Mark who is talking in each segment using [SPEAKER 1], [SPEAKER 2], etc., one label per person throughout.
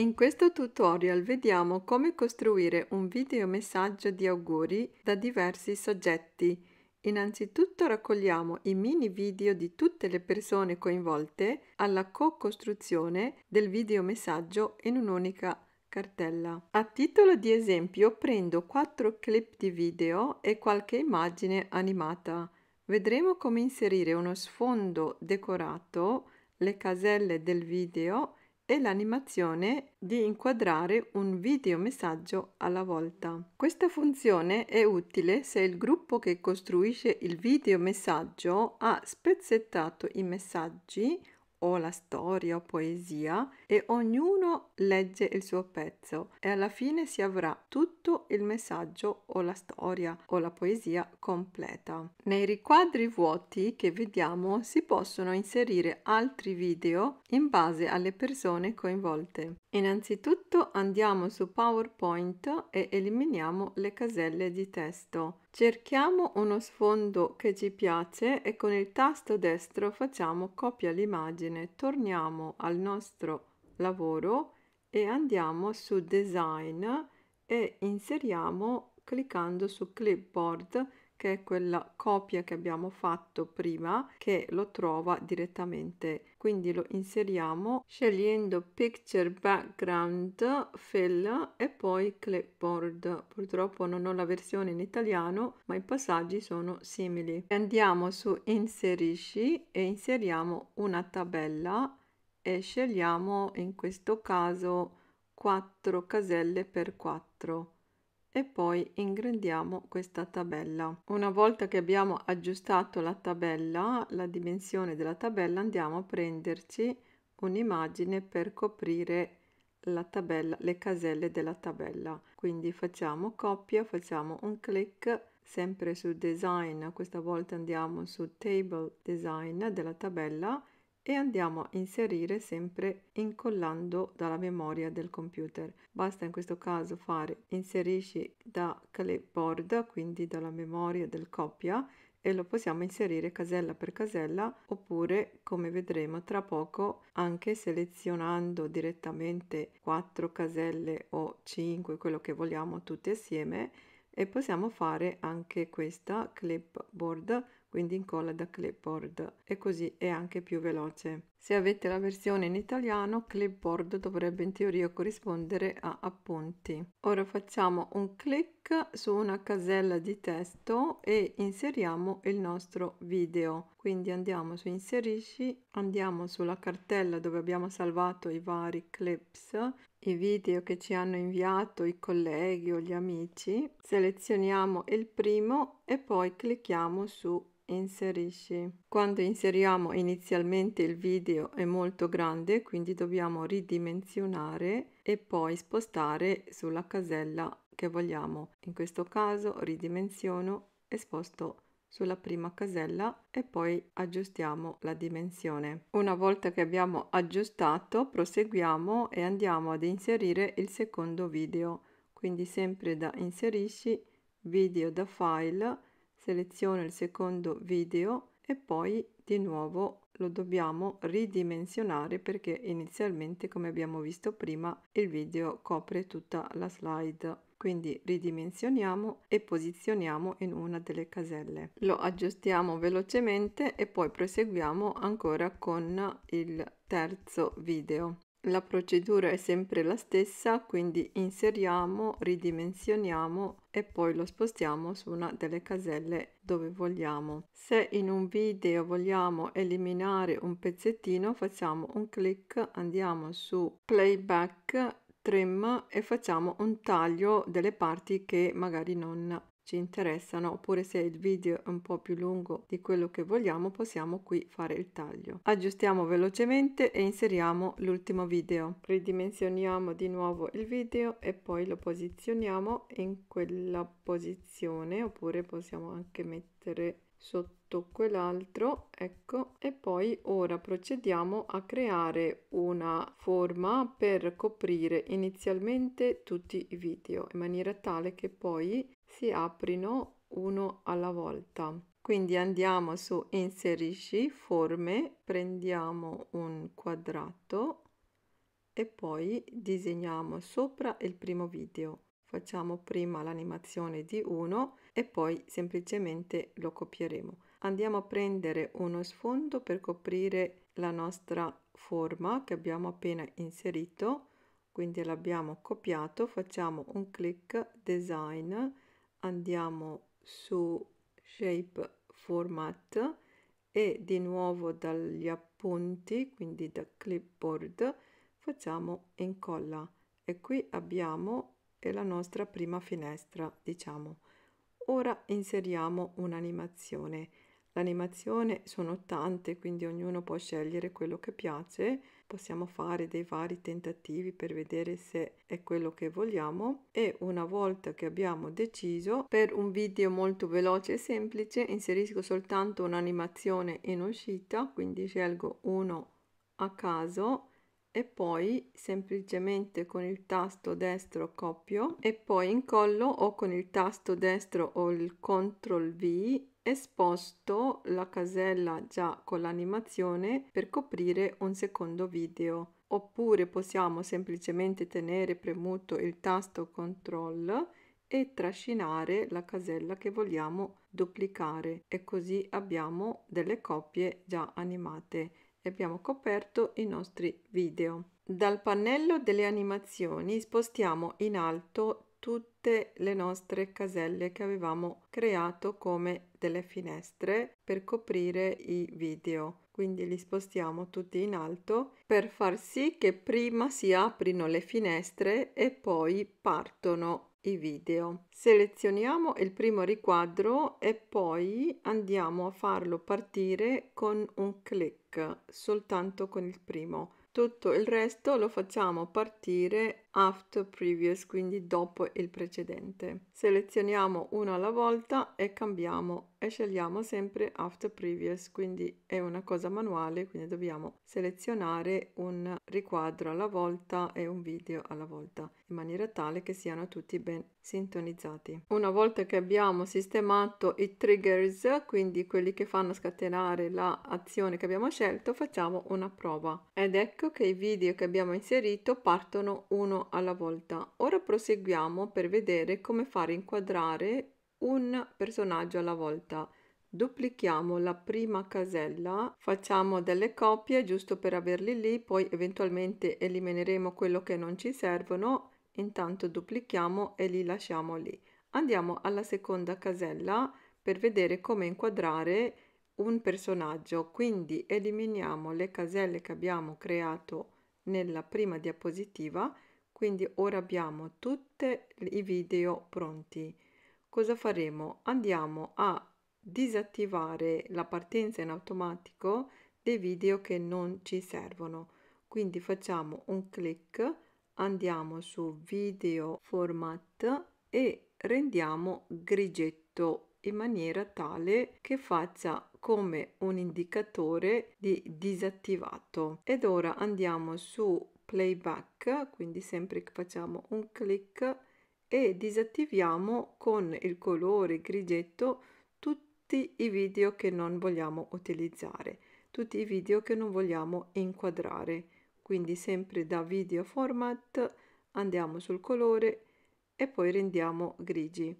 [SPEAKER 1] In questo tutorial vediamo come costruire un videomessaggio di auguri da diversi soggetti. Innanzitutto raccogliamo i mini video di tutte le persone coinvolte alla co-costruzione del videomessaggio in un'unica cartella. A titolo di esempio prendo 4 clip di video e qualche immagine animata. Vedremo come inserire uno sfondo decorato, le caselle del video e e l'animazione di inquadrare un video messaggio alla volta. Questa funzione è utile se il gruppo che costruisce il video messaggio ha spezzettato i messaggi o la storia o poesia e ognuno legge il suo pezzo e alla fine si avrà tutto il messaggio o la storia o la poesia completa. Nei riquadri vuoti che vediamo si possono inserire altri video in base alle persone coinvolte. Innanzitutto andiamo su PowerPoint e eliminiamo le caselle di testo. Cerchiamo uno sfondo che ci piace e con il tasto destro facciamo copia l'immagine. Torniamo al nostro lavoro e andiamo su Design e inseriamo cliccando su Clipboard che è quella copia che abbiamo fatto prima che lo trova direttamente quindi lo inseriamo scegliendo picture background fill e poi clipboard purtroppo non ho la versione in italiano ma i passaggi sono simili andiamo su inserisci e inseriamo una tabella e scegliamo in questo caso 4 caselle per 4 e poi ingrandiamo questa tabella. Una volta che abbiamo aggiustato la tabella, la dimensione della tabella, andiamo a prenderci un'immagine per coprire la tabella, le caselle della tabella. Quindi facciamo coppia, facciamo un clic sempre su design, questa volta andiamo su table design della tabella e andiamo a inserire sempre incollando dalla memoria del computer. Basta in questo caso fare inserisci da clipboard, quindi dalla memoria del copia e lo possiamo inserire casella per casella oppure come vedremo tra poco anche selezionando direttamente quattro caselle o 5 quello che vogliamo tutte assieme e possiamo fare anche questa clipboard quindi incolla da clipboard e così è anche più veloce. Se avete la versione in italiano, clipboard dovrebbe in teoria corrispondere a appunti. Ora facciamo un clic su una casella di testo e inseriamo il nostro video. Quindi andiamo su inserisci, andiamo sulla cartella dove abbiamo salvato i vari clips, i video che ci hanno inviato i colleghi o gli amici, selezioniamo il primo e poi clicchiamo su inserisci. Quando inseriamo inizialmente il video è molto grande, quindi dobbiamo ridimensionare e poi spostare sulla casella che vogliamo. In questo caso ridimensiono e sposto sulla prima casella e poi aggiustiamo la dimensione. Una volta che abbiamo aggiustato proseguiamo e andiamo ad inserire il secondo video, quindi sempre da inserisci video da file seleziono il secondo video e poi di nuovo lo dobbiamo ridimensionare perché inizialmente come abbiamo visto prima il video copre tutta la slide quindi ridimensioniamo e posizioniamo in una delle caselle lo aggiustiamo velocemente e poi proseguiamo ancora con il terzo video la procedura è sempre la stessa, quindi inseriamo, ridimensioniamo e poi lo spostiamo su una delle caselle dove vogliamo. Se in un video vogliamo eliminare un pezzettino facciamo un clic, andiamo su playback, trim e facciamo un taglio delle parti che magari non ci interessano oppure se il video è un po' più lungo di quello che vogliamo possiamo qui fare il taglio. Aggiustiamo velocemente e inseriamo l'ultimo video. Ridimensioniamo di nuovo il video e poi lo posizioniamo in quella posizione oppure possiamo anche mettere sotto quell'altro ecco e poi ora procediamo a creare una forma per coprire inizialmente tutti i video in maniera tale che poi si aprino uno alla volta quindi andiamo su inserisci forme prendiamo un quadrato e poi disegniamo sopra il primo video facciamo prima l'animazione di 1 e poi semplicemente lo copieremo andiamo a prendere uno sfondo per coprire la nostra forma che abbiamo appena inserito quindi l'abbiamo copiato facciamo un clic design andiamo su shape format e di nuovo dagli appunti quindi da clipboard facciamo incolla e qui abbiamo è la nostra prima finestra, diciamo. Ora inseriamo un'animazione. L'animazione sono tante, quindi ognuno può scegliere quello che piace. Possiamo fare dei vari tentativi per vedere se è quello che vogliamo e una volta che abbiamo deciso, per un video molto veloce e semplice, inserisco soltanto un'animazione in uscita, quindi scelgo uno a caso e poi semplicemente con il tasto destro copio e poi incollo o con il tasto destro o il CTRL V esposto la casella già con l'animazione per coprire un secondo video oppure possiamo semplicemente tenere premuto il tasto CTRL e trascinare la casella che vogliamo duplicare e così abbiamo delle coppie già animate abbiamo coperto i nostri video. Dal pannello delle animazioni spostiamo in alto tutte le nostre caselle che avevamo creato come delle finestre per coprire i video quindi li spostiamo tutti in alto per far sì che prima si aprino le finestre e poi partono i video. Selezioniamo il primo riquadro e poi andiamo a farlo partire con un clic, soltanto con il primo. Tutto il resto lo facciamo partire after previous, quindi dopo il precedente. Selezioniamo uno alla volta e cambiamo e scegliamo sempre after previous, quindi è una cosa manuale, quindi dobbiamo selezionare un riquadro alla volta e un video alla volta, in maniera tale che siano tutti ben sintonizzati. Una volta che abbiamo sistemato i triggers, quindi quelli che fanno scatenare l'azione la che abbiamo scelto, facciamo una prova. Ed ecco che i video che abbiamo inserito partono uno alla volta. Ora proseguiamo per vedere come fare inquadrare un personaggio alla volta. Duplichiamo la prima casella, facciamo delle copie giusto per averli lì, poi eventualmente elimineremo quello che non ci servono, intanto duplichiamo e li lasciamo lì. Andiamo alla seconda casella per vedere come inquadrare un personaggio, quindi eliminiamo le caselle che abbiamo creato nella prima diapositiva quindi ora abbiamo tutti i video pronti cosa faremo andiamo a disattivare la partenza in automatico dei video che non ci servono quindi facciamo un clic andiamo su video format e rendiamo grigetto in maniera tale che faccia come un indicatore di disattivato ed ora andiamo su playback, quindi sempre che facciamo un clic e disattiviamo con il colore grigetto tutti i video che non vogliamo utilizzare, tutti i video che non vogliamo inquadrare. Quindi sempre da video format andiamo sul colore e poi rendiamo grigi.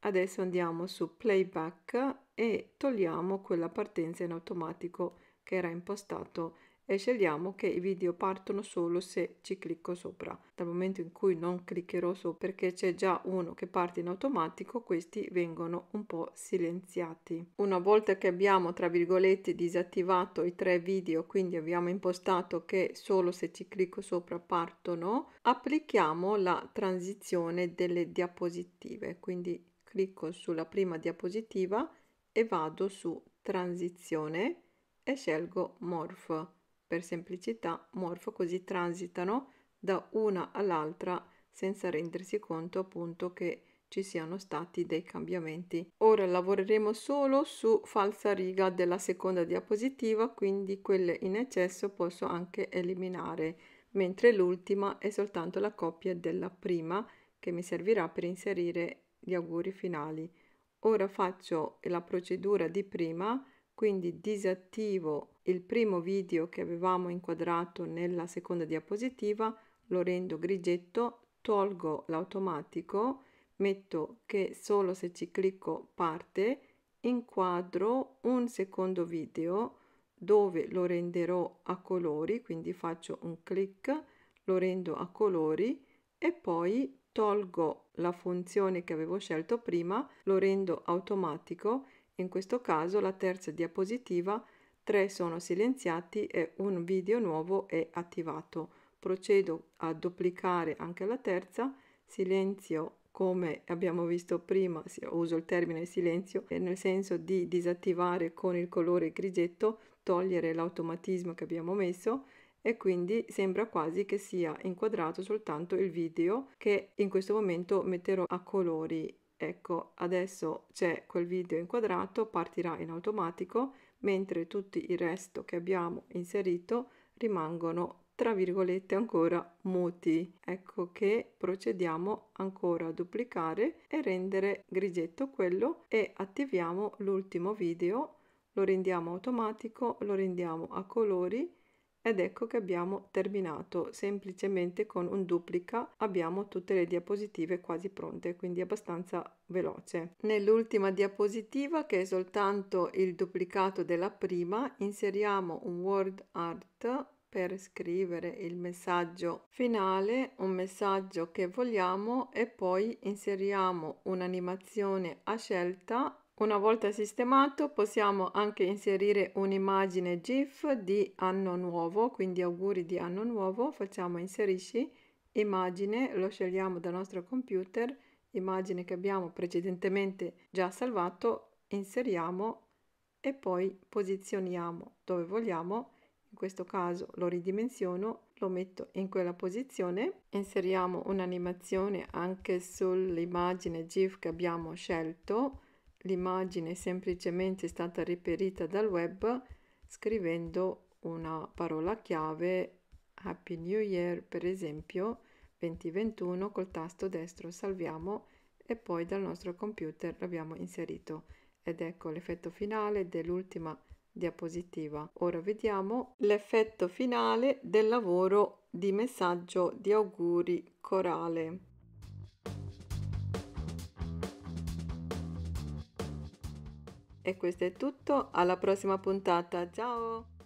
[SPEAKER 1] Adesso andiamo su playback e togliamo quella partenza in automatico che era impostato e scegliamo che i video partono solo se ci clicco sopra. Dal momento in cui non cliccherò sopra perché c'è già uno che parte in automatico, questi vengono un po' silenziati. Una volta che abbiamo tra virgolette disattivato i tre video, quindi abbiamo impostato che solo se ci clicco sopra partono, applichiamo la transizione delle diapositive. Quindi clicco sulla prima diapositiva e vado su transizione e scelgo morph per semplicità, Morfo così transitano da una all'altra senza rendersi conto appunto che ci siano stati dei cambiamenti. Ora lavoreremo solo su falsa riga della seconda diapositiva, quindi quelle in eccesso posso anche eliminare, mentre l'ultima è soltanto la coppia della prima che mi servirà per inserire gli auguri finali. Ora faccio la procedura di prima quindi disattivo il primo video che avevamo inquadrato nella seconda diapositiva, lo rendo grigetto, tolgo l'automatico, metto che solo se ci clicco parte, inquadro un secondo video dove lo renderò a colori, quindi faccio un clic, lo rendo a colori e poi tolgo la funzione che avevo scelto prima, lo rendo automatico in questo caso la terza diapositiva, tre sono silenziati e un video nuovo è attivato. Procedo a duplicare anche la terza, silenzio come abbiamo visto prima, uso il termine silenzio nel senso di disattivare con il colore grigetto, togliere l'automatismo che abbiamo messo e quindi sembra quasi che sia inquadrato soltanto il video che in questo momento metterò a colori Ecco, adesso c'è quel video inquadrato, partirà in automatico, mentre tutto il resto che abbiamo inserito rimangono tra virgolette ancora muti. Ecco che procediamo ancora a duplicare e rendere grigetto quello e attiviamo l'ultimo video, lo rendiamo automatico, lo rendiamo a colori ed ecco che abbiamo terminato, semplicemente con un duplica abbiamo tutte le diapositive quasi pronte, quindi abbastanza veloce. Nell'ultima diapositiva, che è soltanto il duplicato della prima, inseriamo un word art per scrivere il messaggio finale, un messaggio che vogliamo e poi inseriamo un'animazione a scelta una volta sistemato possiamo anche inserire un'immagine GIF di anno nuovo, quindi auguri di anno nuovo, facciamo inserisci immagine, lo scegliamo dal nostro computer, immagine che abbiamo precedentemente già salvato, inseriamo e poi posizioniamo dove vogliamo, in questo caso lo ridimensiono, lo metto in quella posizione, inseriamo un'animazione anche sull'immagine GIF che abbiamo scelto, l'immagine è semplicemente stata reperita dal web scrivendo una parola chiave Happy New Year per esempio 2021 col tasto destro salviamo e poi dal nostro computer l'abbiamo inserito ed ecco l'effetto finale dell'ultima diapositiva. Ora vediamo l'effetto finale del lavoro di messaggio di auguri corale. E questo è tutto, alla prossima puntata, ciao!